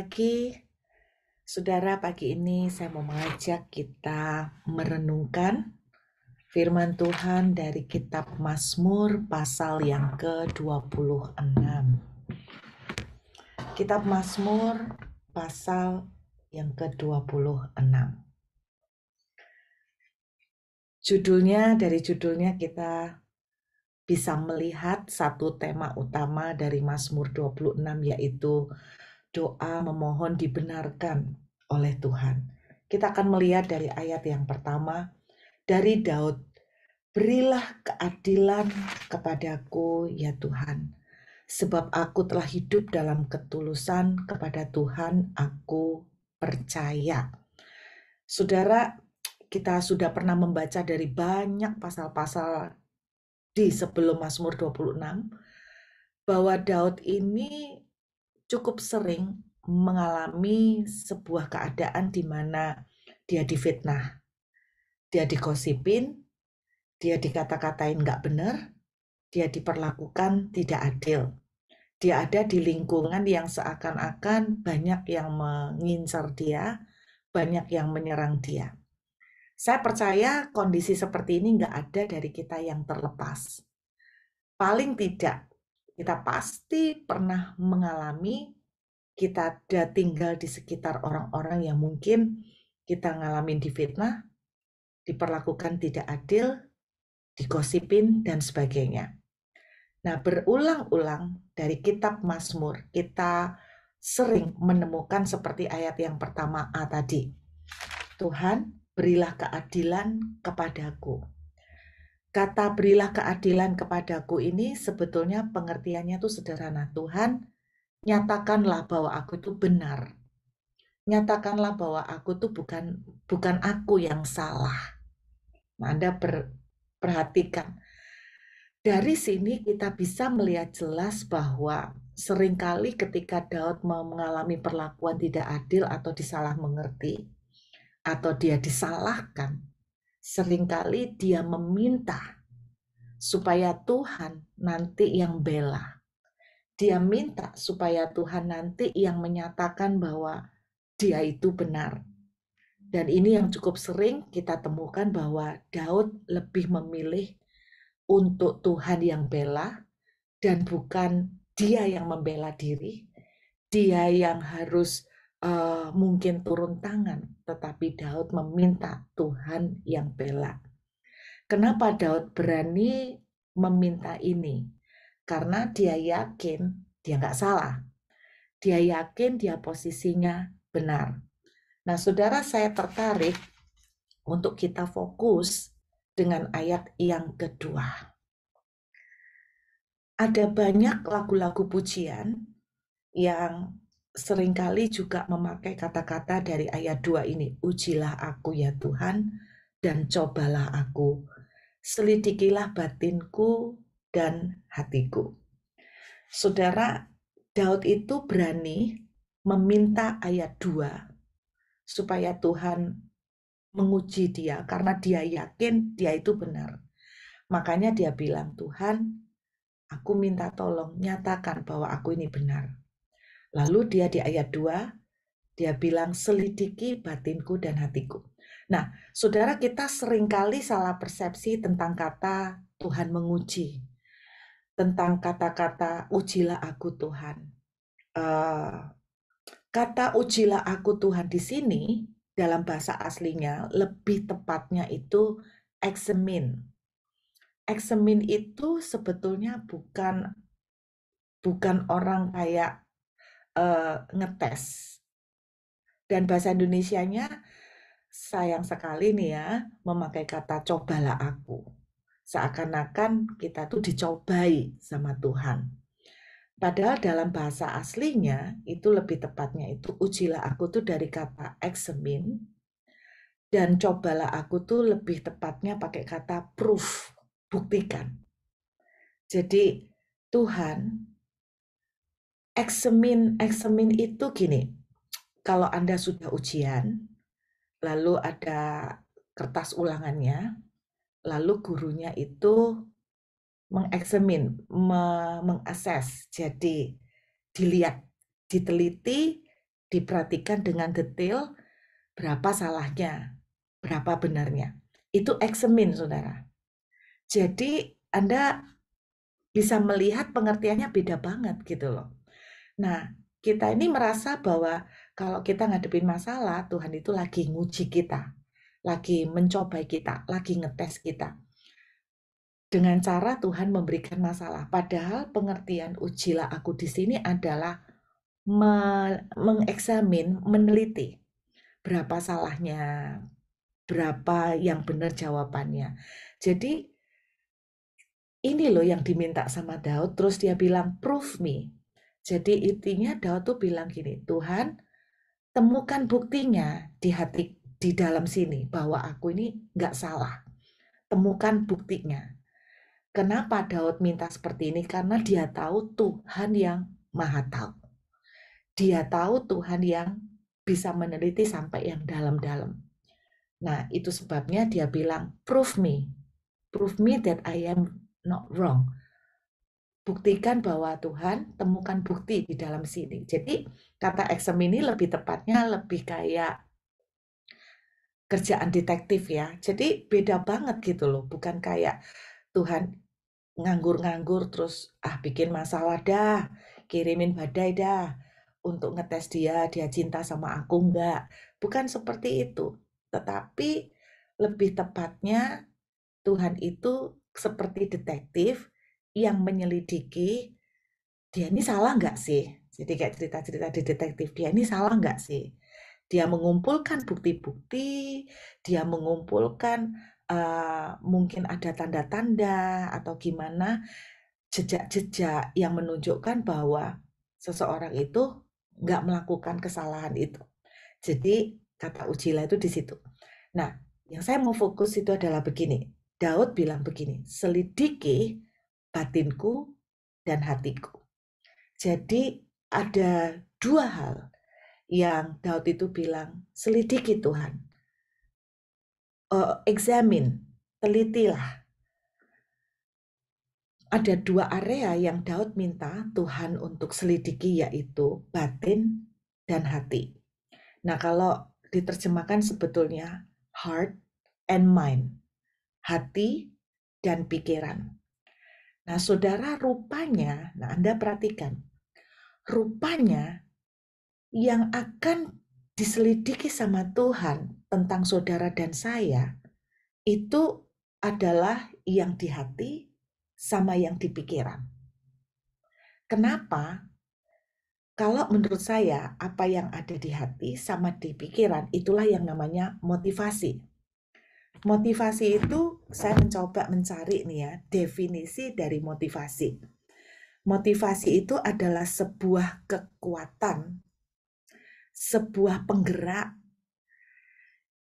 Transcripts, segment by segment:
pagi, saudara. Pagi ini saya mau mengajak kita merenungkan firman Tuhan dari Kitab Mazmur pasal yang ke-26. Kitab Mazmur pasal yang ke-26. Judulnya dari judulnya kita bisa melihat satu tema utama dari Mazmur 26 yaitu doa memohon dibenarkan oleh Tuhan. Kita akan melihat dari ayat yang pertama dari Daud. Berilah keadilan kepadaku ya Tuhan, sebab aku telah hidup dalam ketulusan kepada Tuhan aku percaya. Saudara, kita sudah pernah membaca dari banyak pasal-pasal di sebelum Mazmur 26 bahwa Daud ini cukup sering mengalami sebuah keadaan di mana dia difitnah, dia digosipin, dia dikata-katain nggak benar, dia diperlakukan tidak adil. Dia ada di lingkungan yang seakan-akan banyak yang mengincar dia, banyak yang menyerang dia. Saya percaya kondisi seperti ini nggak ada dari kita yang terlepas. Paling tidak kita pasti pernah mengalami kita ada tinggal di sekitar orang-orang yang mungkin kita ngalamin difitnah, diperlakukan tidak adil, digosipin, dan sebagainya. Nah, berulang-ulang dari kitab Mazmur, kita sering menemukan seperti ayat yang pertama A tadi. Tuhan, berilah keadilan kepadaku kata berilah keadilan kepadaku ini sebetulnya pengertiannya itu sederhana. Tuhan, nyatakanlah bahwa aku itu benar. Nyatakanlah bahwa aku itu bukan bukan aku yang salah. Nah, Anda ber, perhatikan. Dari sini kita bisa melihat jelas bahwa seringkali ketika Daud mengalami perlakuan tidak adil atau disalah mengerti atau dia disalahkan, seringkali dia meminta supaya Tuhan nanti yang bela. Dia minta supaya Tuhan nanti yang menyatakan bahwa dia itu benar. Dan ini yang cukup sering kita temukan bahwa Daud lebih memilih untuk Tuhan yang bela dan bukan dia yang membela diri. Dia yang harus uh, mungkin turun tangan, tetapi Daud meminta Tuhan yang bela. Kenapa Daud berani meminta ini? Karena dia yakin dia nggak salah. Dia yakin dia posisinya benar. Nah, saudara saya tertarik untuk kita fokus dengan ayat yang kedua. Ada banyak lagu-lagu pujian yang seringkali juga memakai kata-kata dari ayat 2 ini, ujilah aku ya Tuhan dan cobalah aku, selidikilah batinku dan hatiku. Saudara, Daud itu berani meminta ayat 2 supaya Tuhan menguji dia karena dia yakin dia itu benar. Makanya dia bilang, Tuhan, aku minta tolong nyatakan bahwa aku ini benar. Lalu dia di ayat 2, dia bilang selidiki batinku dan hatiku. Nah, saudara kita seringkali salah persepsi tentang kata Tuhan menguji. Tentang kata-kata ujilah aku Tuhan. Eh, kata ujilah aku Tuhan di sini dalam bahasa aslinya lebih tepatnya itu eksemin. Eksemin itu sebetulnya bukan bukan orang kayak uh, ngetes. Dan bahasa Indonesianya sayang sekali nih ya memakai kata cobalah aku. Seakan-akan kita tuh dicobai sama Tuhan. Padahal dalam bahasa aslinya itu lebih tepatnya itu ujilah aku tuh dari kata examine dan cobalah aku tuh lebih tepatnya pakai kata proof, buktikan. Jadi Tuhan eksamin eksamin itu gini kalau anda sudah ujian lalu ada kertas ulangannya lalu gurunya itu mengeksamin me mengakses jadi dilihat diteliti diperhatikan dengan detail berapa salahnya berapa benarnya itu eksamin saudara jadi anda bisa melihat pengertiannya beda banget gitu loh Nah, kita ini merasa bahwa kalau kita ngadepin masalah, Tuhan itu lagi nguji kita, lagi mencobai kita, lagi ngetes kita. Dengan cara Tuhan memberikan masalah. Padahal pengertian ujilah aku di sini adalah me mengeksamin, meneliti berapa salahnya, berapa yang benar jawabannya. Jadi ini loh yang diminta sama Daud, terus dia bilang, prove me, jadi intinya Daud tuh bilang gini, Tuhan temukan buktinya di hati di dalam sini bahwa aku ini nggak salah. Temukan buktinya. Kenapa Daud minta seperti ini? Karena dia tahu Tuhan yang maha tahu. Dia tahu Tuhan yang bisa meneliti sampai yang dalam-dalam. Nah, itu sebabnya dia bilang, prove me. Prove me that I am not wrong buktikan bahwa Tuhan temukan bukti di dalam sini. Jadi kata exam ini lebih tepatnya lebih kayak kerjaan detektif ya. Jadi beda banget gitu loh, bukan kayak Tuhan nganggur-nganggur terus ah bikin masalah dah, kirimin badai dah untuk ngetes dia, dia cinta sama aku enggak. Bukan seperti itu. Tetapi lebih tepatnya Tuhan itu seperti detektif yang menyelidiki dia ini salah nggak sih? Jadi kayak cerita-cerita di detektif dia ini salah nggak sih? Dia mengumpulkan bukti-bukti, dia mengumpulkan uh, mungkin ada tanda-tanda atau gimana jejak-jejak yang menunjukkan bahwa seseorang itu nggak melakukan kesalahan itu. Jadi kata Ujila itu di situ. Nah, yang saya mau fokus itu adalah begini. Daud bilang begini, selidiki batinku dan hatiku. Jadi ada dua hal yang Daud itu bilang, selidiki Tuhan. Uh, eh, examine, telitilah. Ada dua area yang Daud minta Tuhan untuk selidiki yaitu batin dan hati. Nah kalau diterjemahkan sebetulnya heart and mind, hati dan pikiran. Nah, saudara, rupanya, nah, Anda perhatikan, rupanya yang akan diselidiki sama Tuhan tentang saudara dan saya itu adalah yang di hati sama yang di pikiran. Kenapa? Kalau menurut saya, apa yang ada di hati sama di pikiran itulah yang namanya motivasi. Motivasi itu saya mencoba mencari nih ya definisi dari motivasi. Motivasi itu adalah sebuah kekuatan, sebuah penggerak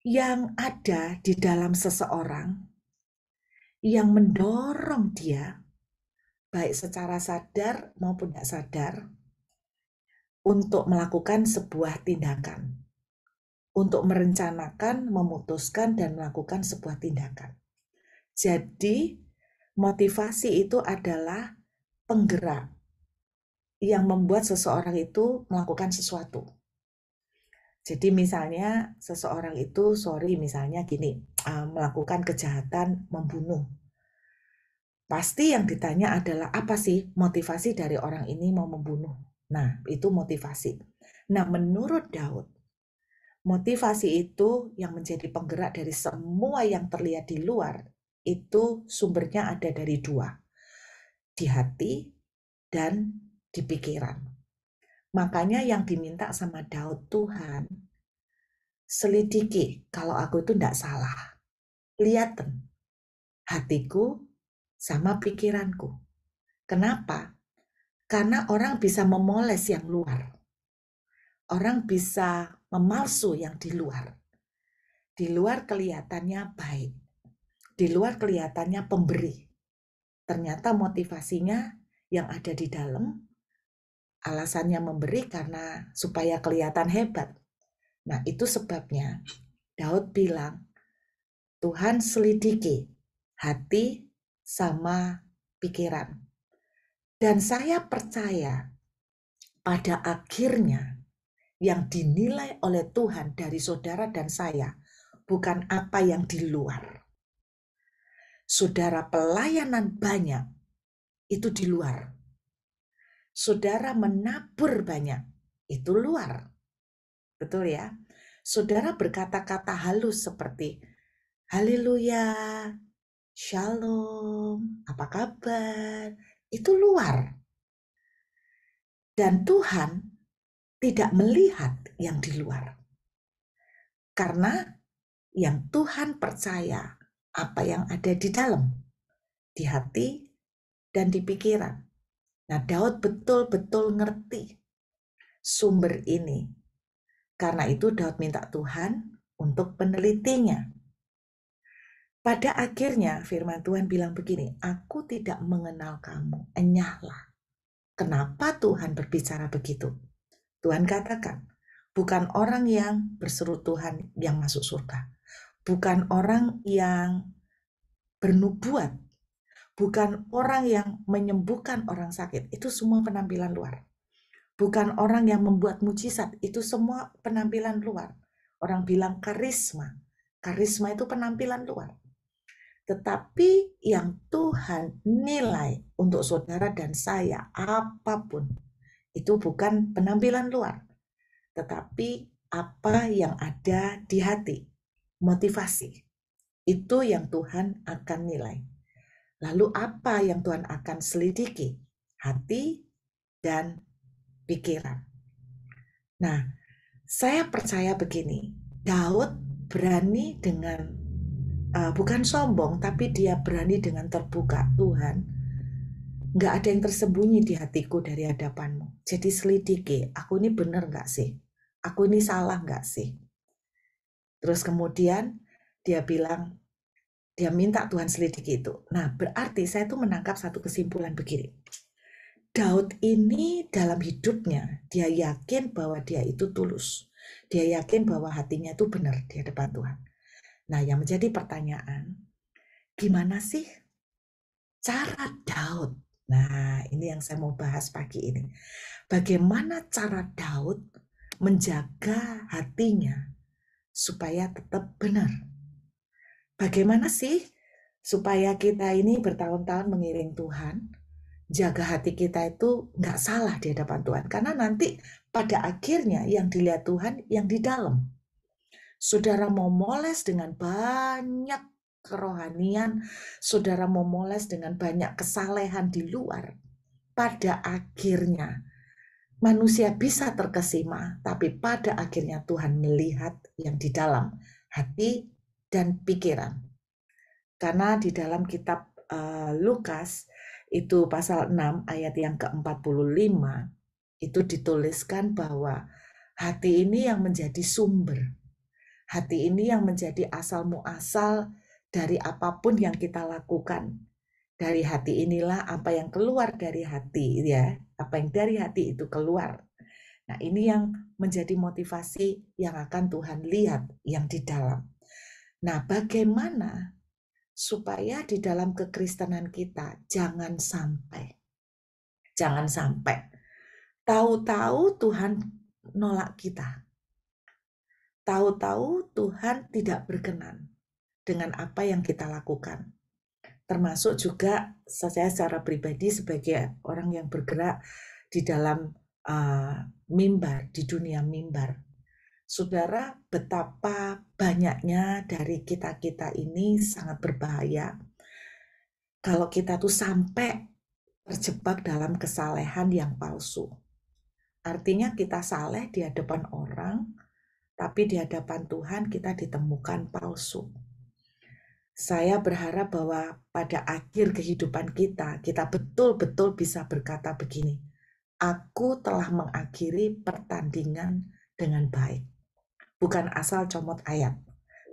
yang ada di dalam seseorang yang mendorong dia baik secara sadar maupun tidak sadar untuk melakukan sebuah tindakan untuk merencanakan, memutuskan, dan melakukan sebuah tindakan. Jadi, motivasi itu adalah penggerak yang membuat seseorang itu melakukan sesuatu. Jadi misalnya seseorang itu sorry misalnya gini eh, melakukan kejahatan membunuh. Pasti yang ditanya adalah apa sih motivasi dari orang ini mau membunuh. Nah, itu motivasi. Nah, menurut Daud, Motivasi itu yang menjadi penggerak dari semua yang terlihat di luar itu sumbernya ada dari dua, di hati dan di pikiran. Makanya yang diminta sama Daud Tuhan, selidiki kalau aku itu tidak salah. Lihatan hatiku sama pikiranku. Kenapa? Karena orang bisa memoles yang luar. Orang bisa memalsu yang di luar. Di luar kelihatannya baik, di luar kelihatannya pemberi. Ternyata motivasinya yang ada di dalam, alasannya memberi karena supaya kelihatan hebat. Nah, itu sebabnya Daud bilang, Tuhan selidiki hati sama pikiran. Dan saya percaya pada akhirnya yang dinilai oleh Tuhan dari saudara dan saya, bukan apa yang di luar. Saudara pelayanan banyak itu di luar. Saudara menabur banyak itu luar. Betul ya? Saudara berkata-kata halus seperti haleluya, shalom, apa kabar? Itu luar. Dan Tuhan tidak melihat yang di luar. Karena yang Tuhan percaya apa yang ada di dalam, di hati dan di pikiran. Nah, Daud betul-betul ngerti sumber ini. Karena itu Daud minta Tuhan untuk penelitinya. Pada akhirnya firman Tuhan bilang begini, aku tidak mengenal kamu, enyahlah. Kenapa Tuhan berbicara begitu? Tuhan katakan, bukan orang yang berseru Tuhan yang masuk surga. Bukan orang yang bernubuat. Bukan orang yang menyembuhkan orang sakit. Itu semua penampilan luar. Bukan orang yang membuat mujizat. Itu semua penampilan luar. Orang bilang karisma. Karisma itu penampilan luar. Tetapi yang Tuhan nilai untuk saudara dan saya apapun itu bukan penampilan luar, tetapi apa yang ada di hati, motivasi. Itu yang Tuhan akan nilai. Lalu apa yang Tuhan akan selidiki? Hati dan pikiran. Nah, saya percaya begini, Daud berani dengan uh, bukan sombong, tapi dia berani dengan terbuka. Tuhan, nggak ada yang tersembunyi di hatiku dari hadapanmu. Jadi selidiki, aku ini benar nggak sih? Aku ini salah nggak sih? Terus kemudian dia bilang, dia minta Tuhan selidiki itu. Nah, berarti saya tuh menangkap satu kesimpulan begini. Daud ini dalam hidupnya, dia yakin bahwa dia itu tulus. Dia yakin bahwa hatinya itu benar di hadapan Tuhan. Nah, yang menjadi pertanyaan, gimana sih cara Daud Nah, ini yang saya mau bahas pagi ini. Bagaimana cara Daud menjaga hatinya supaya tetap benar? Bagaimana sih supaya kita ini bertahun-tahun mengiring Tuhan, jaga hati kita itu nggak salah di hadapan Tuhan. Karena nanti pada akhirnya yang dilihat Tuhan yang di dalam. Saudara mau moles dengan banyak kerohanian, saudara memoles dengan banyak kesalehan di luar, pada akhirnya manusia bisa terkesima, tapi pada akhirnya Tuhan melihat yang di dalam hati dan pikiran. Karena di dalam kitab uh, Lukas itu pasal 6 ayat yang ke-45 itu dituliskan bahwa hati ini yang menjadi sumber. Hati ini yang menjadi asal muasal dari apapun yang kita lakukan. Dari hati inilah apa yang keluar dari hati ya, apa yang dari hati itu keluar. Nah, ini yang menjadi motivasi yang akan Tuhan lihat yang di dalam. Nah, bagaimana supaya di dalam kekristenan kita jangan sampai jangan sampai tahu-tahu Tuhan nolak kita. Tahu-tahu Tuhan tidak berkenan dengan apa yang kita lakukan. Termasuk juga saya secara pribadi sebagai orang yang bergerak di dalam uh, mimbar, di dunia mimbar. Saudara, betapa banyaknya dari kita-kita ini sangat berbahaya. Kalau kita tuh sampai terjebak dalam kesalehan yang palsu. Artinya kita saleh di hadapan orang, tapi di hadapan Tuhan kita ditemukan palsu saya berharap bahwa pada akhir kehidupan kita, kita betul-betul bisa berkata begini, aku telah mengakhiri pertandingan dengan baik. Bukan asal comot ayat,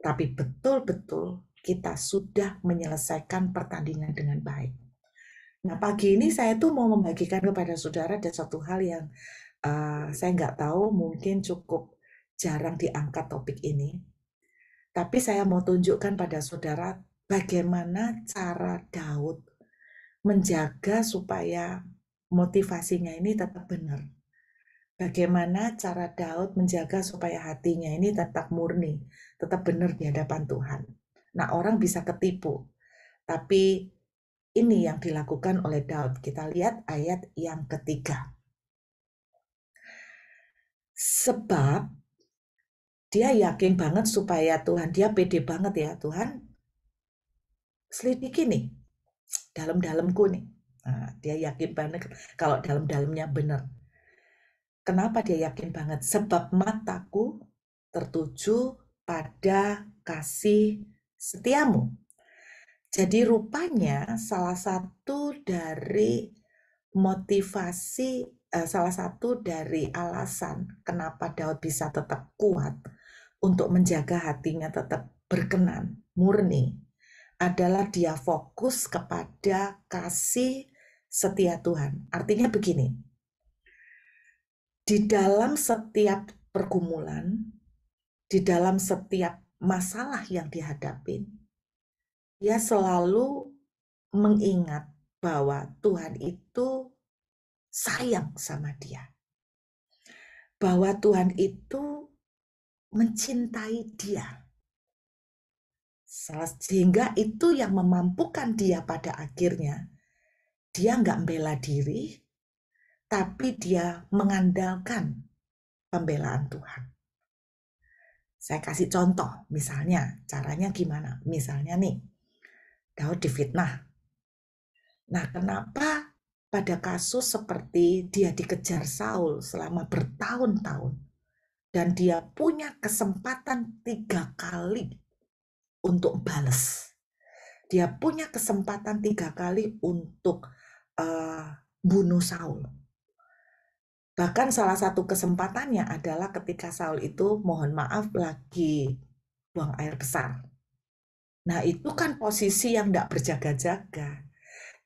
tapi betul-betul kita sudah menyelesaikan pertandingan dengan baik. Nah, pagi ini saya tuh mau membagikan kepada saudara ada satu hal yang uh, saya nggak tahu mungkin cukup jarang diangkat topik ini tapi saya mau tunjukkan pada saudara bagaimana cara Daud menjaga supaya motivasinya ini tetap benar. Bagaimana cara Daud menjaga supaya hatinya ini tetap murni, tetap benar di hadapan Tuhan. Nah, orang bisa ketipu. Tapi ini yang dilakukan oleh Daud. Kita lihat ayat yang ketiga. Sebab dia yakin banget supaya Tuhan, dia pede banget ya Tuhan, selidiki nih, dalam-dalamku nih. Nah, dia yakin banget kalau dalam-dalamnya benar. Kenapa dia yakin banget? Sebab mataku tertuju pada kasih setiamu. Jadi rupanya salah satu dari motivasi, eh, salah satu dari alasan kenapa Daud bisa tetap kuat untuk menjaga hatinya tetap berkenan, murni, adalah dia fokus kepada kasih setia Tuhan. Artinya begini, di dalam setiap pergumulan, di dalam setiap masalah yang dihadapi, dia selalu mengingat bahwa Tuhan itu sayang sama dia. Bahwa Tuhan itu mencintai dia. Sehingga itu yang memampukan dia pada akhirnya. Dia nggak membela diri, tapi dia mengandalkan pembelaan Tuhan. Saya kasih contoh, misalnya caranya gimana? Misalnya nih, Daud difitnah. Nah, kenapa pada kasus seperti dia dikejar Saul selama bertahun-tahun? dan dia punya kesempatan tiga kali untuk balas Dia punya kesempatan tiga kali untuk uh, bunuh Saul. Bahkan salah satu kesempatannya adalah ketika Saul itu mohon maaf lagi buang air besar. Nah itu kan posisi yang tidak berjaga-jaga.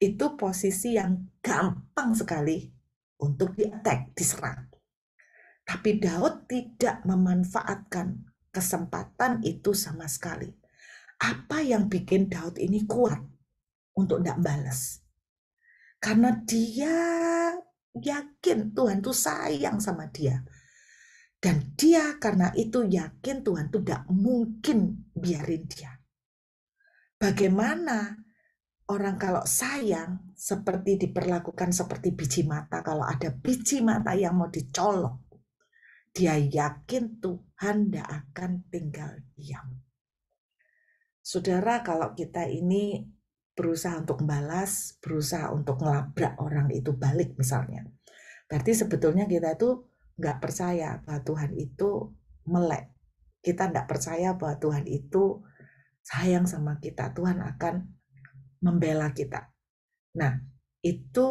Itu posisi yang gampang sekali untuk diattack, diserang. Tapi Daud tidak memanfaatkan kesempatan itu sama sekali. Apa yang bikin Daud ini kuat untuk tidak balas? Karena dia yakin Tuhan tuh sayang sama dia. Dan dia karena itu yakin Tuhan tuh tidak mungkin biarin dia. Bagaimana orang kalau sayang seperti diperlakukan seperti biji mata. Kalau ada biji mata yang mau dicolok, dia yakin Tuhan tidak akan tinggal diam. Saudara, kalau kita ini berusaha untuk balas, berusaha untuk ngelabrak orang itu balik misalnya, berarti sebetulnya kita itu nggak percaya bahwa Tuhan itu melek. Kita nggak percaya bahwa Tuhan itu sayang sama kita. Tuhan akan membela kita. Nah, itu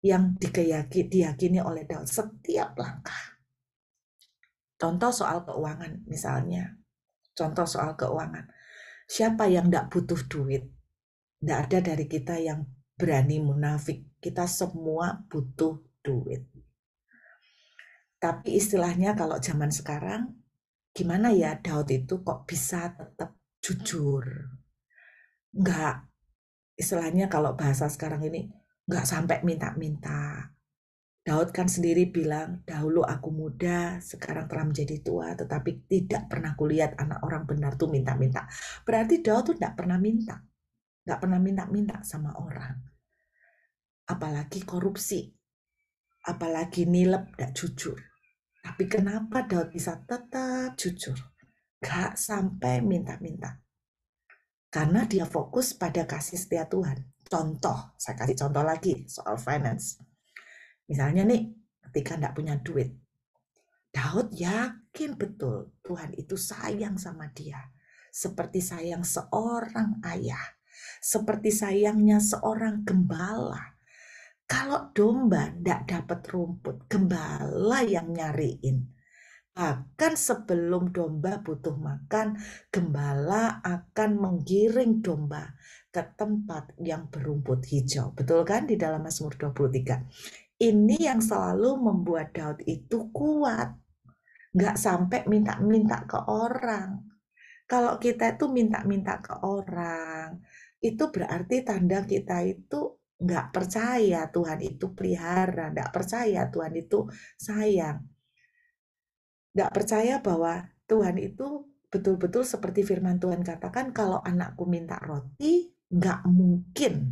yang dikeyaki, diyakini oleh Daud setiap langkah Contoh soal keuangan misalnya. Contoh soal keuangan. Siapa yang tidak butuh duit? Tidak ada dari kita yang berani munafik. Kita semua butuh duit. Tapi istilahnya kalau zaman sekarang, gimana ya Daud itu kok bisa tetap jujur? Enggak, istilahnya kalau bahasa sekarang ini, enggak sampai minta-minta. Daud kan sendiri bilang, dahulu aku muda, sekarang telah menjadi tua, tetapi tidak pernah kulihat anak orang benar tuh minta-minta. Berarti Daud tuh tidak pernah minta. Tidak pernah minta-minta sama orang. Apalagi korupsi. Apalagi nilep tidak jujur. Tapi kenapa Daud bisa tetap jujur? Gak sampai minta-minta. Karena dia fokus pada kasih setia Tuhan. Contoh, saya kasih contoh lagi soal finance Misalnya nih, ketika tidak punya duit, Daud yakin betul Tuhan itu sayang sama dia. Seperti sayang seorang ayah, seperti sayangnya seorang gembala. Kalau domba tidak dapat rumput, gembala yang nyariin. Bahkan sebelum domba butuh makan, gembala akan menggiring domba ke tempat yang berumput hijau. Betul kan di dalam Mazmur 23? ini yang hmm. selalu membuat Daud itu kuat. Nggak sampai minta-minta ke orang. Kalau kita itu minta-minta ke orang, itu berarti tanda kita itu nggak percaya Tuhan itu pelihara, nggak percaya Tuhan itu sayang. Nggak percaya bahwa Tuhan itu betul-betul seperti firman Tuhan katakan, kalau anakku minta roti, nggak mungkin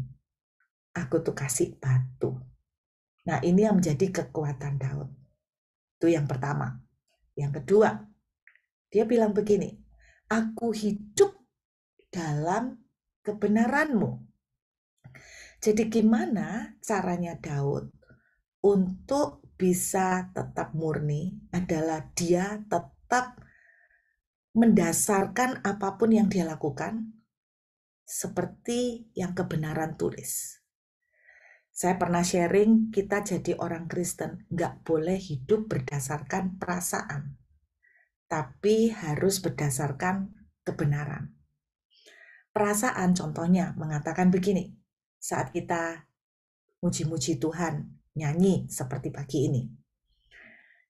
aku tuh kasih batu Nah, ini yang menjadi kekuatan Daud. Itu yang pertama. Yang kedua, dia bilang begini, aku hidup dalam kebenaranmu. Jadi gimana caranya Daud untuk bisa tetap murni adalah dia tetap mendasarkan apapun yang dia lakukan seperti yang kebenaran tulis. Saya pernah sharing, kita jadi orang Kristen nggak boleh hidup berdasarkan perasaan, tapi harus berdasarkan kebenaran. Perasaan contohnya mengatakan begini, saat kita muji-muji Tuhan, nyanyi seperti pagi ini.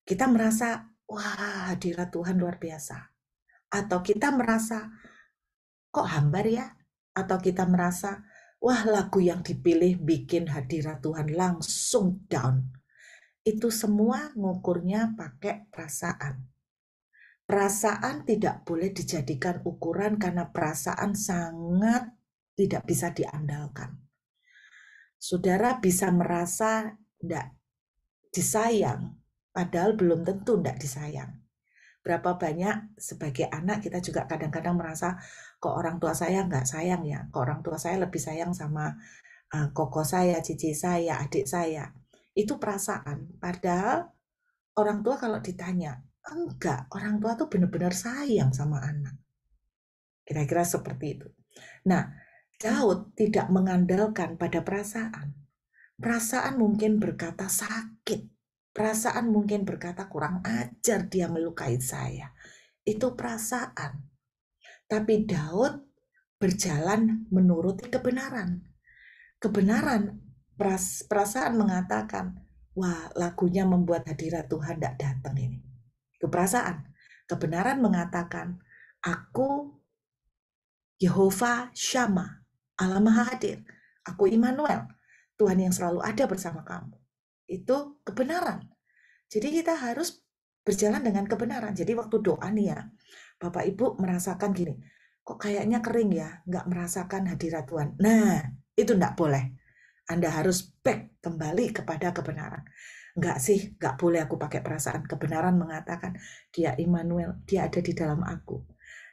Kita merasa, wah hadirat Tuhan luar biasa. Atau kita merasa, kok hambar ya? Atau kita merasa, wah lagu yang dipilih bikin hadirat Tuhan langsung down. Itu semua ngukurnya pakai perasaan. Perasaan tidak boleh dijadikan ukuran karena perasaan sangat tidak bisa diandalkan. Saudara bisa merasa tidak disayang, padahal belum tentu tidak disayang. Berapa banyak sebagai anak kita juga kadang-kadang merasa, kok orang tua saya nggak sayang ya kok orang tua saya lebih sayang sama uh, koko saya cici saya adik saya itu perasaan padahal orang tua kalau ditanya enggak orang tua tuh benar-benar sayang sama anak kira-kira seperti itu nah Daud tidak mengandalkan pada perasaan perasaan mungkin berkata sakit perasaan mungkin berkata kurang ajar dia melukai saya itu perasaan tapi Daud berjalan menuruti kebenaran. Kebenaran perasaan mengatakan, wah lagunya membuat hadirat Tuhan tidak datang ini. Keperasaan. Kebenaran mengatakan, aku Yehova Shama, Allah Maha Hadir. Aku Immanuel, Tuhan yang selalu ada bersama kamu. Itu kebenaran. Jadi kita harus berjalan dengan kebenaran. Jadi waktu doa nih ya, Bapak Ibu merasakan gini, kok kayaknya kering ya, nggak merasakan hadirat Tuhan. Nah, itu nggak boleh. Anda harus back kembali kepada kebenaran. Nggak sih, nggak boleh aku pakai perasaan. Kebenaran mengatakan, dia Immanuel, dia ada di dalam aku.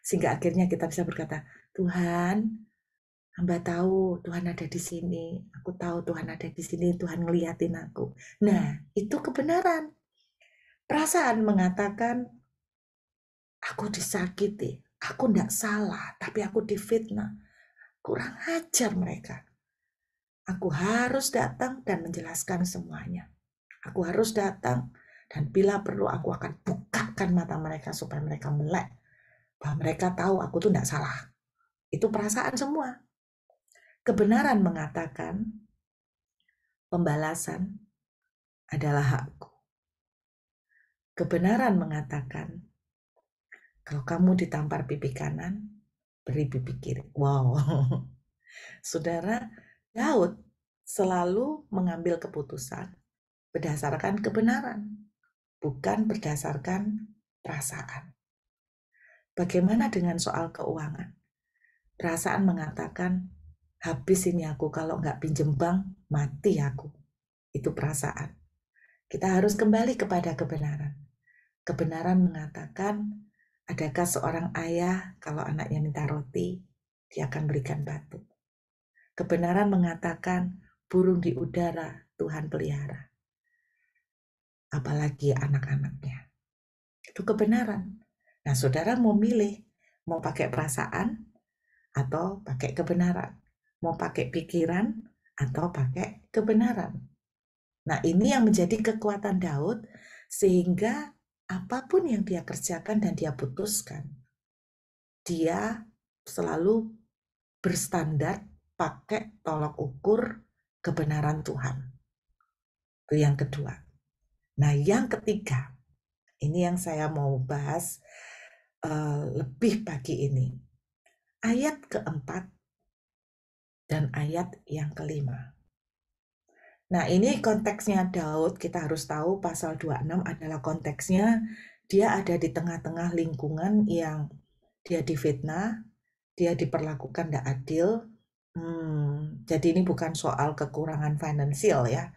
Sehingga akhirnya kita bisa berkata, Tuhan, hamba tahu Tuhan ada di sini. Aku tahu Tuhan ada di sini, Tuhan ngeliatin aku. Nah, itu kebenaran. Perasaan mengatakan Aku disakiti, aku tidak salah, tapi aku difitnah. Kurang ajar mereka. Aku harus datang dan menjelaskan semuanya. Aku harus datang dan bila perlu aku akan bukakan mata mereka supaya mereka melek. Bahwa mereka tahu aku tuh tidak salah. Itu perasaan semua. Kebenaran mengatakan pembalasan adalah hakku. Kebenaran mengatakan kalau kamu ditampar pipi kanan, beri pipi kiri. Wow. Saudara, Daud selalu mengambil keputusan berdasarkan kebenaran, bukan berdasarkan perasaan. Bagaimana dengan soal keuangan? Perasaan mengatakan, habis ini aku kalau nggak pinjem bank, mati aku. Itu perasaan. Kita harus kembali kepada kebenaran. Kebenaran mengatakan, Adakah seorang ayah kalau anaknya minta roti, dia akan berikan batu? Kebenaran mengatakan burung di udara Tuhan pelihara. Apalagi anak-anaknya. Itu kebenaran. Nah, saudara mau milih, mau pakai perasaan atau pakai kebenaran. Mau pakai pikiran atau pakai kebenaran. Nah, ini yang menjadi kekuatan Daud sehingga apapun yang dia kerjakan dan dia putuskan, dia selalu berstandar pakai tolok ukur kebenaran Tuhan. Itu yang kedua. Nah, yang ketiga, ini yang saya mau bahas uh, lebih pagi ini. Ayat keempat dan ayat yang kelima. Nah, ini konteksnya Daud, kita harus tahu pasal 26 adalah konteksnya dia ada di tengah-tengah lingkungan yang dia difitnah, dia diperlakukan tidak adil. Hmm, jadi ini bukan soal kekurangan finansial ya.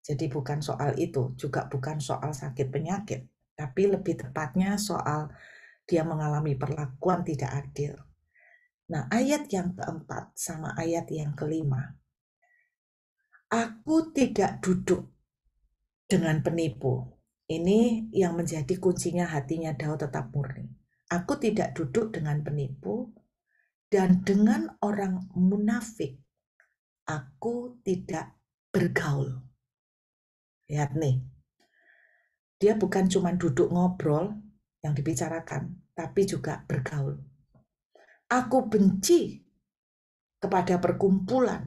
Jadi bukan soal itu, juga bukan soal sakit penyakit, tapi lebih tepatnya soal dia mengalami perlakuan tidak adil. Nah, ayat yang keempat sama ayat yang kelima aku tidak duduk dengan penipu. Ini yang menjadi kuncinya hatinya Daud tetap murni. Aku tidak duduk dengan penipu dan dengan orang munafik aku tidak bergaul. Lihat nih. Dia bukan cuma duduk ngobrol yang dibicarakan, tapi juga bergaul. Aku benci kepada perkumpulan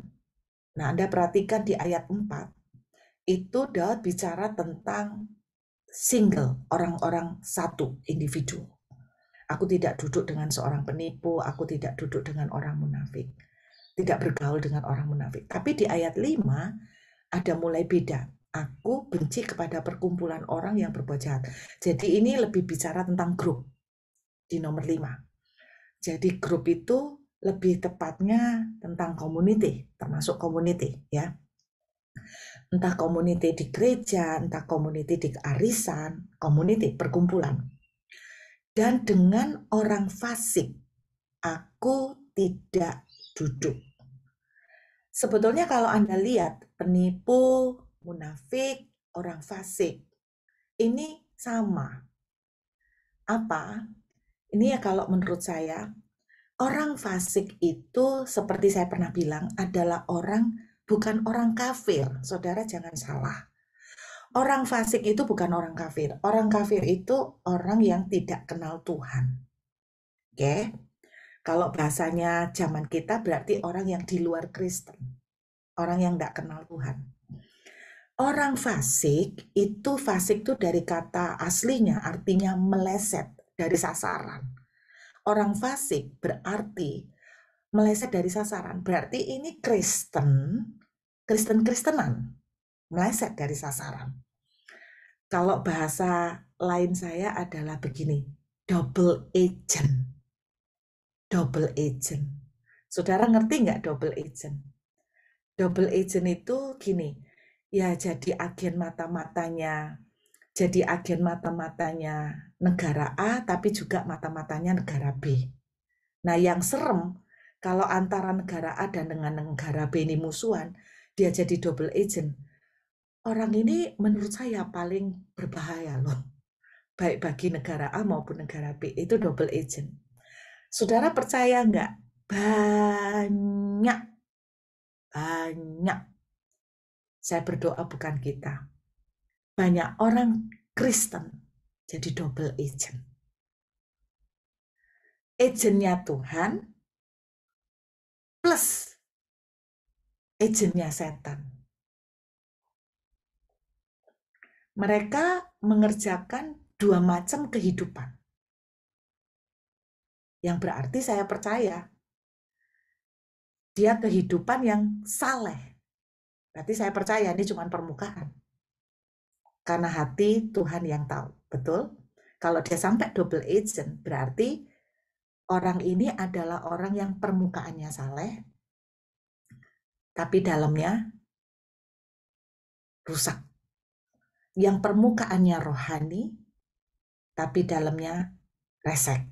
Nah, Anda perhatikan di ayat 4, itu Daud bicara tentang single, orang-orang satu, individu. Aku tidak duduk dengan seorang penipu, aku tidak duduk dengan orang munafik. Tidak bergaul dengan orang munafik. Tapi di ayat 5 ada mulai beda. Aku benci kepada perkumpulan orang yang berbuat jahat. Jadi ini lebih bicara tentang grup di nomor 5. Jadi grup itu lebih tepatnya tentang community, termasuk community ya. Entah community di gereja, entah community di arisan, community perkumpulan. Dan dengan orang fasik, aku tidak duduk. Sebetulnya kalau Anda lihat penipu, munafik, orang fasik, ini sama. Apa? Ini ya kalau menurut saya Orang fasik itu seperti saya pernah bilang adalah orang bukan orang kafir. Saudara jangan salah. Orang fasik itu bukan orang kafir. Orang kafir itu orang yang tidak kenal Tuhan. Oke. Okay? Kalau bahasanya zaman kita berarti orang yang di luar Kristen. Orang yang tidak kenal Tuhan. Orang fasik itu fasik itu dari kata aslinya artinya meleset dari sasaran orang fasik berarti meleset dari sasaran. Berarti ini Kristen, Kristen-Kristenan, meleset dari sasaran. Kalau bahasa lain saya adalah begini, double agent. Double agent. Saudara ngerti nggak double agent? Double agent itu gini, ya jadi agen mata-matanya jadi agen mata-matanya negara A tapi juga mata-matanya negara B. Nah, yang serem kalau antara negara A dan dengan negara B ini musuhan, dia jadi double agent. Orang ini menurut saya paling berbahaya loh. Baik bagi negara A maupun negara B, itu double agent. Saudara percaya nggak? Banyak, banyak. Saya berdoa bukan kita banyak orang Kristen jadi double agent. Agentnya Tuhan plus agentnya setan. Mereka mengerjakan dua macam kehidupan. Yang berarti saya percaya dia kehidupan yang saleh. Berarti saya percaya ini cuma permukaan. Karena hati Tuhan yang tahu, betul? Kalau dia sampai double agent, berarti orang ini adalah orang yang permukaannya saleh, tapi dalamnya rusak. Yang permukaannya rohani, tapi dalamnya resek.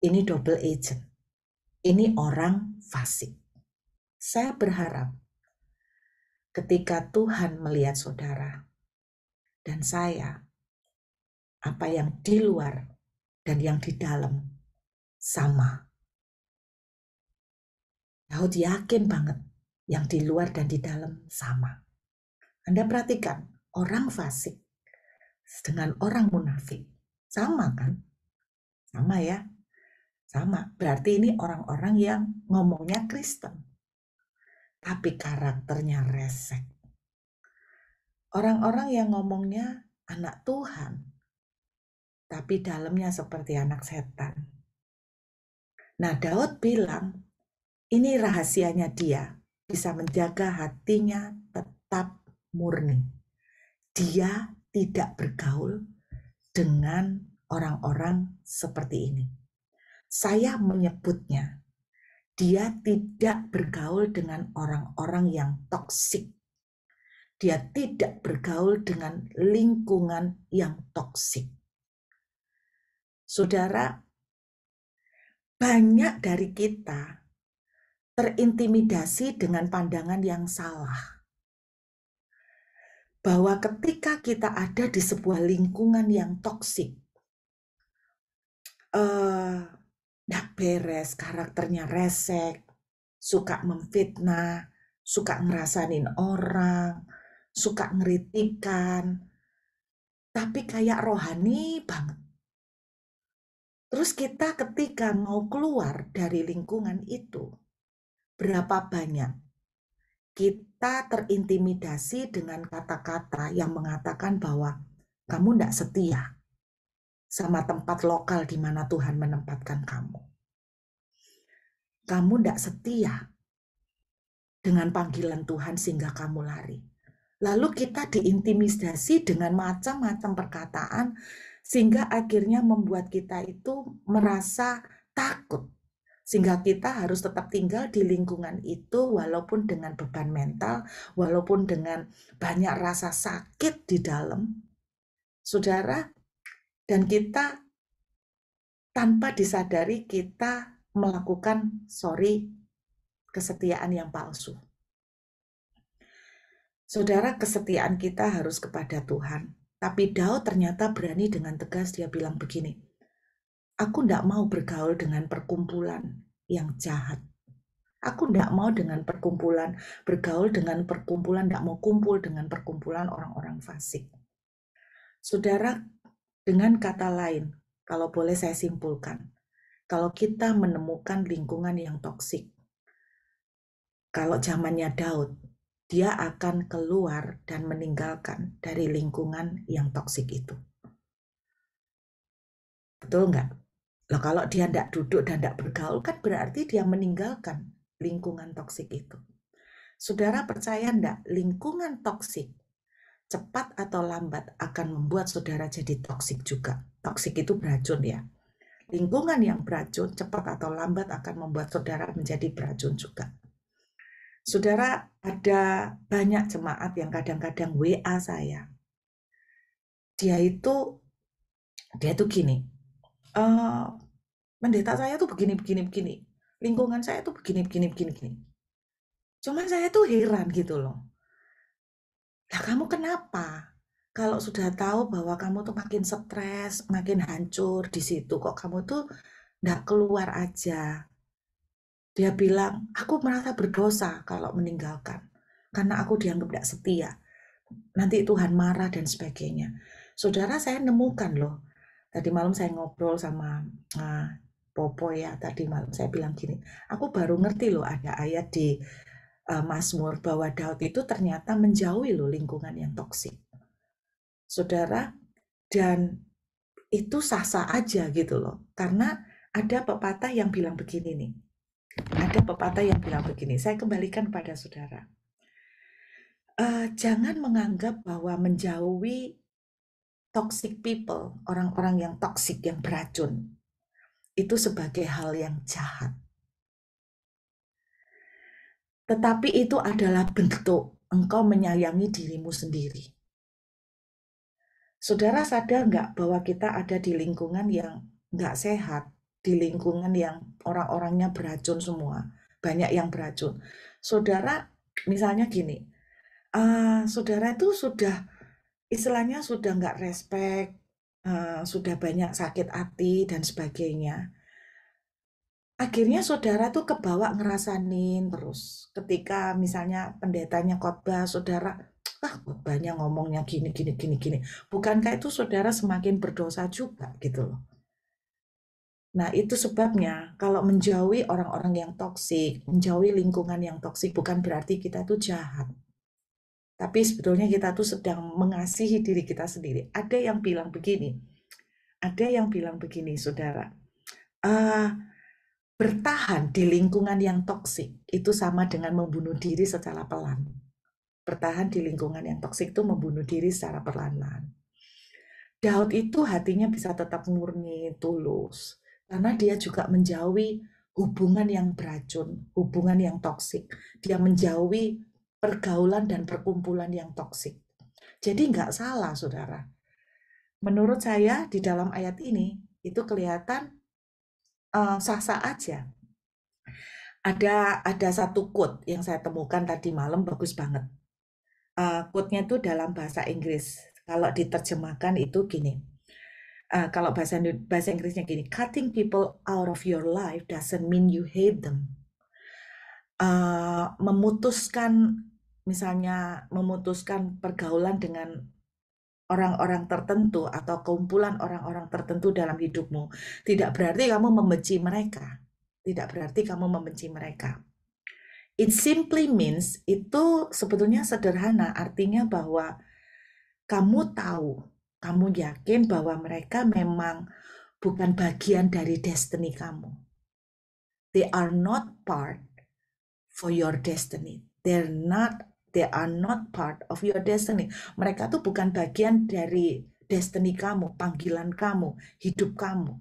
Ini double agent. Ini orang fasik. Saya berharap ketika Tuhan melihat saudara, dan saya, apa yang di luar dan yang di dalam sama. Daud yakin banget yang di luar dan di dalam sama. Anda perhatikan, orang fasik dengan orang munafik sama kan? Sama ya. Sama. Berarti ini orang-orang yang ngomongnya Kristen. Tapi karakternya resek Orang-orang yang ngomongnya anak Tuhan, tapi dalamnya seperti anak setan. Nah, Daud bilang, ini rahasianya dia, bisa menjaga hatinya tetap murni. Dia tidak bergaul dengan orang-orang seperti ini. Saya menyebutnya, dia tidak bergaul dengan orang-orang yang toksik dia tidak bergaul dengan lingkungan yang toksik. Saudara, banyak dari kita terintimidasi dengan pandangan yang salah. Bahwa ketika kita ada di sebuah lingkungan yang toksik, eh, uh, beres, karakternya resek, suka memfitnah, suka ngerasain orang, suka ngeritikan, tapi kayak rohani banget. Terus kita ketika mau keluar dari lingkungan itu, berapa banyak kita terintimidasi dengan kata-kata yang mengatakan bahwa kamu tidak setia sama tempat lokal di mana Tuhan menempatkan kamu. Kamu tidak setia dengan panggilan Tuhan sehingga kamu lari. Lalu kita diintimidasi dengan macam-macam perkataan sehingga akhirnya membuat kita itu merasa takut. Sehingga kita harus tetap tinggal di lingkungan itu walaupun dengan beban mental, walaupun dengan banyak rasa sakit di dalam. Saudara, dan kita tanpa disadari kita melakukan sorry kesetiaan yang palsu. Saudara, kesetiaan kita harus kepada Tuhan. Tapi Daud ternyata berani dengan tegas dia bilang begini, Aku tidak mau bergaul dengan perkumpulan yang jahat. Aku tidak mau dengan perkumpulan, bergaul dengan perkumpulan, tidak mau kumpul dengan perkumpulan orang-orang fasik. Saudara, dengan kata lain, kalau boleh saya simpulkan, kalau kita menemukan lingkungan yang toksik, kalau zamannya Daud, dia akan keluar dan meninggalkan dari lingkungan yang toksik itu. Betul nggak? Loh, kalau dia tidak duduk dan tidak bergaul, kan berarti dia meninggalkan lingkungan toksik itu. Saudara percaya tidak lingkungan toksik cepat atau lambat akan membuat saudara jadi toksik juga. Toksik itu beracun ya. Lingkungan yang beracun cepat atau lambat akan membuat saudara menjadi beracun juga. Saudara, ada banyak jemaat yang kadang-kadang WA saya. Dia itu, dia itu gini, e, eh, mendeta saya tuh begini, begini, begini. Lingkungan saya tuh begini, begini, begini, begini. Cuman saya tuh heran gitu loh. Nah kamu kenapa? Kalau sudah tahu bahwa kamu tuh makin stres, makin hancur di situ, kok kamu tuh nggak keluar aja dia bilang, aku merasa berdosa kalau meninggalkan, karena aku dianggap tidak setia. Nanti Tuhan marah dan sebagainya. Saudara, saya nemukan loh. Tadi malam saya ngobrol sama uh, Popo ya, tadi malam saya bilang gini, aku baru ngerti loh ada ayat di uh, Mazmur bahwa Daud itu ternyata menjauhi loh lingkungan yang toksik. Saudara, dan itu sah-sah aja gitu loh. Karena ada pepatah yang bilang begini nih, ada pepatah yang bilang begini, saya kembalikan pada saudara. Uh, jangan menganggap bahwa menjauhi toxic people, orang-orang yang toxic, yang beracun, itu sebagai hal yang jahat. Tetapi itu adalah bentuk engkau menyayangi dirimu sendiri. Saudara sadar nggak bahwa kita ada di lingkungan yang nggak sehat, di lingkungan yang orang-orangnya beracun semua, banyak yang beracun. Saudara, misalnya gini, uh, saudara itu sudah istilahnya sudah nggak respect, uh, sudah banyak sakit hati dan sebagainya. Akhirnya saudara tuh kebawa ngerasain terus. Ketika misalnya pendetanya khotbah, saudara ah banyak ngomongnya gini gini gini gini. Bukankah itu saudara semakin berdosa juga gitu loh. Nah, itu sebabnya kalau menjauhi orang-orang yang toksik, menjauhi lingkungan yang toksik bukan berarti kita tuh jahat. Tapi sebetulnya kita tuh sedang mengasihi diri kita sendiri. Ada yang bilang begini, ada yang bilang begini, saudara. Uh, bertahan di lingkungan yang toksik itu sama dengan membunuh diri secara pelan. Bertahan di lingkungan yang toksik itu membunuh diri secara perlahan-lahan. Daud itu hatinya bisa tetap murni, tulus karena dia juga menjauhi hubungan yang beracun, hubungan yang toksik. Dia menjauhi pergaulan dan perkumpulan yang toksik. Jadi nggak salah, saudara. Menurut saya di dalam ayat ini itu kelihatan sah eh, sah-sah aja. Ada ada satu quote yang saya temukan tadi malam bagus banget. Uh, quote-nya itu dalam bahasa Inggris. Kalau diterjemahkan itu gini. Eh, kalau bahasa bahasa Inggrisnya gini, cutting people out of your life doesn't mean you hate them. Uh, memutuskan misalnya memutuskan pergaulan dengan orang-orang tertentu atau kumpulan orang-orang tertentu dalam hidupmu tidak berarti kamu membenci mereka. Tidak berarti kamu membenci mereka. It simply means itu sebetulnya sederhana artinya bahwa kamu tahu kamu yakin bahwa mereka memang bukan bagian dari destiny kamu. They are not part for your destiny. They're not they are not part of your destiny. Mereka tuh bukan bagian dari destiny kamu, panggilan kamu, hidup kamu.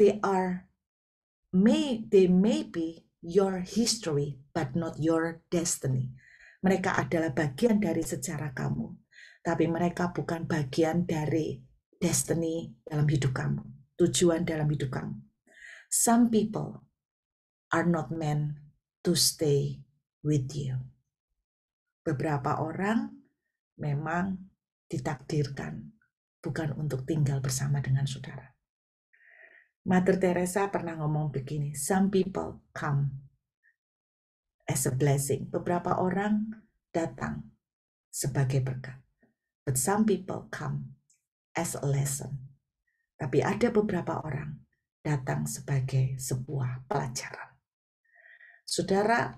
They are may they may be your history but not your destiny. Mereka adalah bagian dari sejarah kamu, tapi mereka bukan bagian dari destiny dalam hidup kamu, tujuan dalam hidup kamu. Some people are not meant to stay with you. Beberapa orang memang ditakdirkan bukan untuk tinggal bersama dengan saudara. Mater Teresa pernah ngomong begini, some people come as a blessing. Beberapa orang datang sebagai berkat. But some people come as a lesson. Tapi ada beberapa orang datang sebagai sebuah pelajaran. Saudara,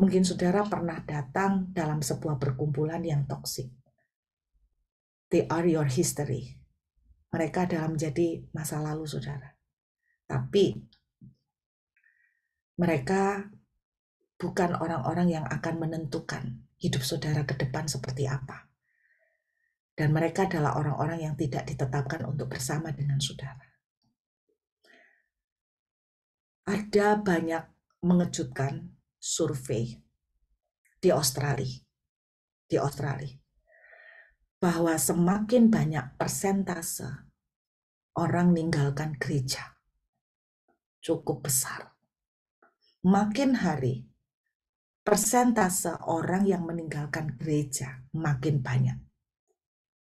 mungkin saudara pernah datang dalam sebuah perkumpulan yang toksik. They are your history. Mereka dalam menjadi masa lalu saudara. Tapi mereka bukan orang-orang yang akan menentukan hidup saudara ke depan seperti apa. Dan mereka adalah orang-orang yang tidak ditetapkan untuk bersama dengan saudara. Ada banyak mengejutkan survei di Australia. Di Australia bahwa semakin banyak persentase orang meninggalkan gereja cukup besar. Makin hari persentase orang yang meninggalkan gereja makin banyak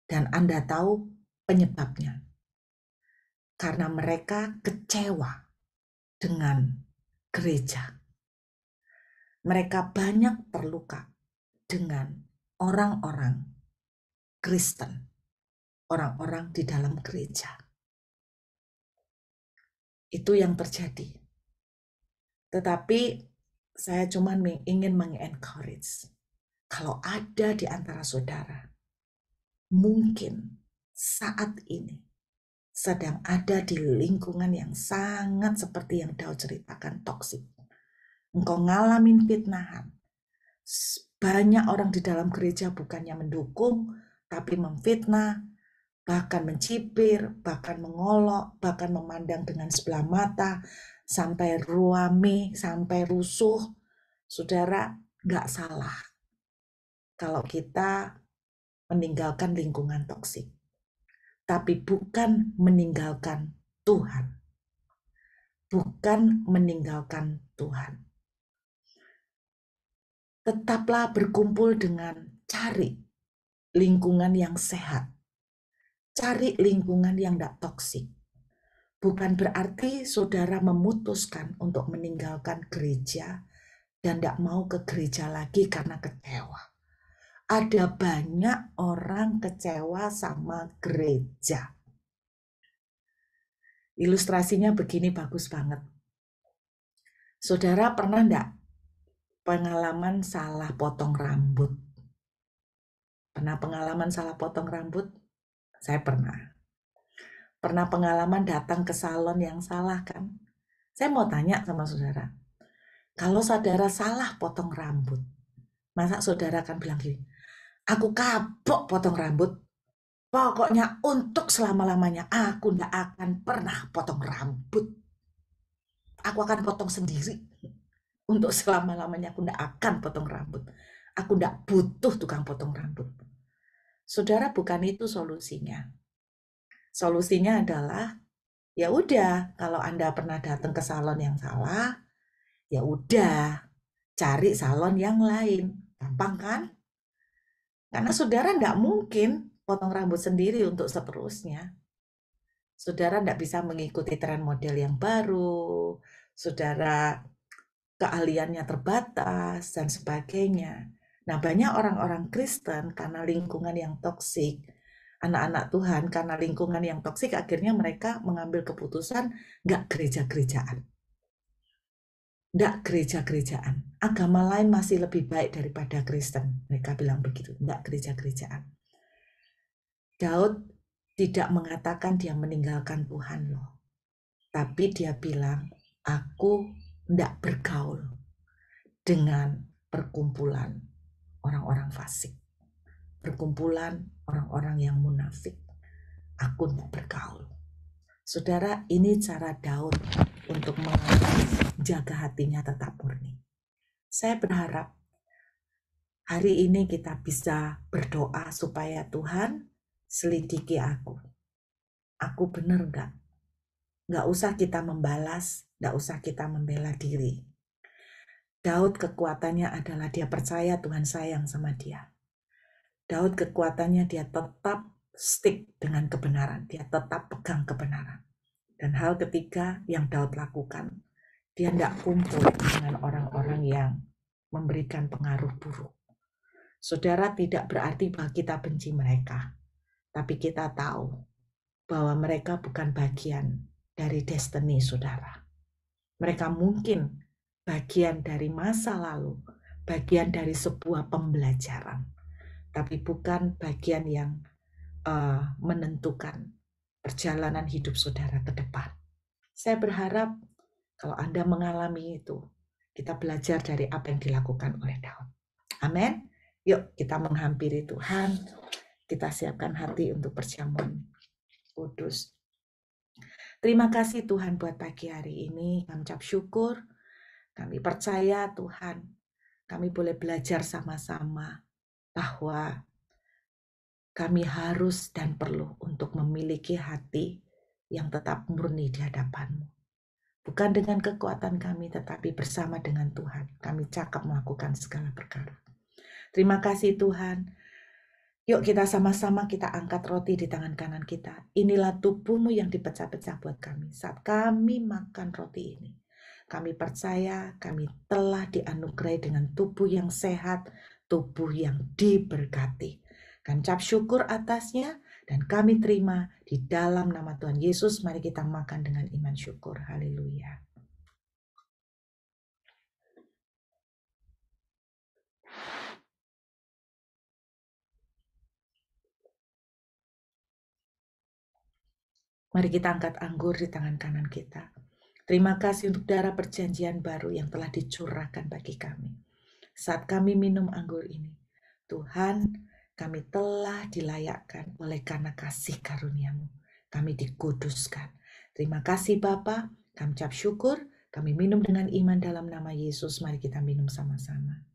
dan Anda tahu penyebabnya. Karena mereka kecewa dengan gereja. Mereka banyak terluka dengan orang-orang Kristen, orang-orang di dalam gereja. Itu yang terjadi. Tetapi saya cuma ingin mengencourage kalau ada di antara saudara mungkin saat ini sedang ada di lingkungan yang sangat seperti yang Dao ceritakan toksik. Engkau ngalamin fitnahan. Banyak orang di dalam gereja bukannya mendukung, tapi memfitnah, bahkan mencipir, bahkan mengolok, bahkan memandang dengan sebelah mata, sampai ruami, sampai rusuh. Saudara, nggak salah kalau kita meninggalkan lingkungan toksik, tapi bukan meninggalkan Tuhan. Bukan meninggalkan Tuhan. Tetaplah berkumpul dengan cari lingkungan yang sehat. Cari lingkungan yang tidak toksik. Bukan berarti saudara memutuskan untuk meninggalkan gereja dan tidak mau ke gereja lagi karena kecewa ada banyak orang kecewa sama gereja. Ilustrasinya begini bagus banget. Saudara pernah enggak pengalaman salah potong rambut? Pernah pengalaman salah potong rambut? Saya pernah. Pernah pengalaman datang ke salon yang salah kan? Saya mau tanya sama saudara. Kalau saudara salah potong rambut, masa saudara akan bilang gini, Aku kapok potong rambut. Pokoknya untuk selama-lamanya aku ndak akan pernah potong rambut. Aku akan potong sendiri. Untuk selama-lamanya aku ndak akan potong rambut. Aku ndak butuh tukang potong rambut. Saudara bukan itu solusinya. Solusinya adalah ya udah kalau Anda pernah datang ke salon yang salah, ya udah cari salon yang lain. Gampang kan? Karena saudara tidak mungkin potong rambut sendiri untuk seterusnya. Saudara tidak bisa mengikuti tren model yang baru, saudara keahliannya terbatas, dan sebagainya. Nah, banyak orang-orang Kristen karena lingkungan yang toksik, anak-anak Tuhan karena lingkungan yang toksik, akhirnya mereka mengambil keputusan nggak gereja-gerejaan tidak gereja-gerejaan. Agama lain masih lebih baik daripada Kristen. Mereka bilang begitu, tidak gereja-gerejaan. Daud tidak mengatakan dia meninggalkan Tuhan loh. Tapi dia bilang, aku tidak bergaul dengan perkumpulan orang-orang fasik. Perkumpulan orang-orang yang munafik. Aku tidak bergaul. Saudara, ini cara Daud untuk menjaga hatinya tetap murni. Saya berharap hari ini kita bisa berdoa supaya Tuhan selidiki aku. Aku benar nggak? Nggak usah kita membalas, nggak usah kita membela diri. Daud kekuatannya adalah dia percaya Tuhan sayang sama dia. Daud kekuatannya dia tetap stick dengan kebenaran, dia tetap pegang kebenaran. Dan hal ketiga yang Daud lakukan, dia tidak kumpul dengan orang-orang yang memberikan pengaruh buruk. Saudara tidak berarti bahwa kita benci mereka, tapi kita tahu bahwa mereka bukan bagian dari destiny saudara. Mereka mungkin bagian dari masa lalu, bagian dari sebuah pembelajaran, tapi bukan bagian yang uh, menentukan perjalanan hidup saudara ke depan. Saya berharap kalau Anda mengalami itu, kita belajar dari apa yang dilakukan oleh Daud. Amin. Yuk kita menghampiri Tuhan. Kita siapkan hati untuk perjamuan kudus. Terima kasih Tuhan buat pagi hari ini. Kami ucap syukur. Kami percaya Tuhan. Kami boleh belajar sama-sama bahwa kami harus dan perlu untuk memiliki hati yang tetap murni di hadapanmu. Bukan dengan kekuatan kami, tetapi bersama dengan Tuhan. Kami cakap melakukan segala perkara. Terima kasih Tuhan. Yuk kita sama-sama kita angkat roti di tangan kanan kita. Inilah tubuhmu yang dipecah-pecah buat kami. Saat kami makan roti ini, kami percaya kami telah dianugerai dengan tubuh yang sehat, tubuh yang diberkati cap syukur atasnya dan kami terima di dalam nama Tuhan Yesus. Mari kita makan dengan iman syukur. Haleluya. Mari kita angkat anggur di tangan kanan kita. Terima kasih untuk darah perjanjian baru yang telah dicurahkan bagi kami. Saat kami minum anggur ini, Tuhan kami telah dilayakkan oleh karena kasih karuniamu. Kami dikuduskan. Terima kasih Bapa. kami ucap syukur, kami minum dengan iman dalam nama Yesus. Mari kita minum sama-sama.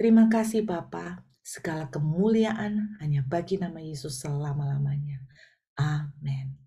Terima kasih Bapa. segala kemuliaan hanya bagi nama Yesus selama-lamanya. Amin.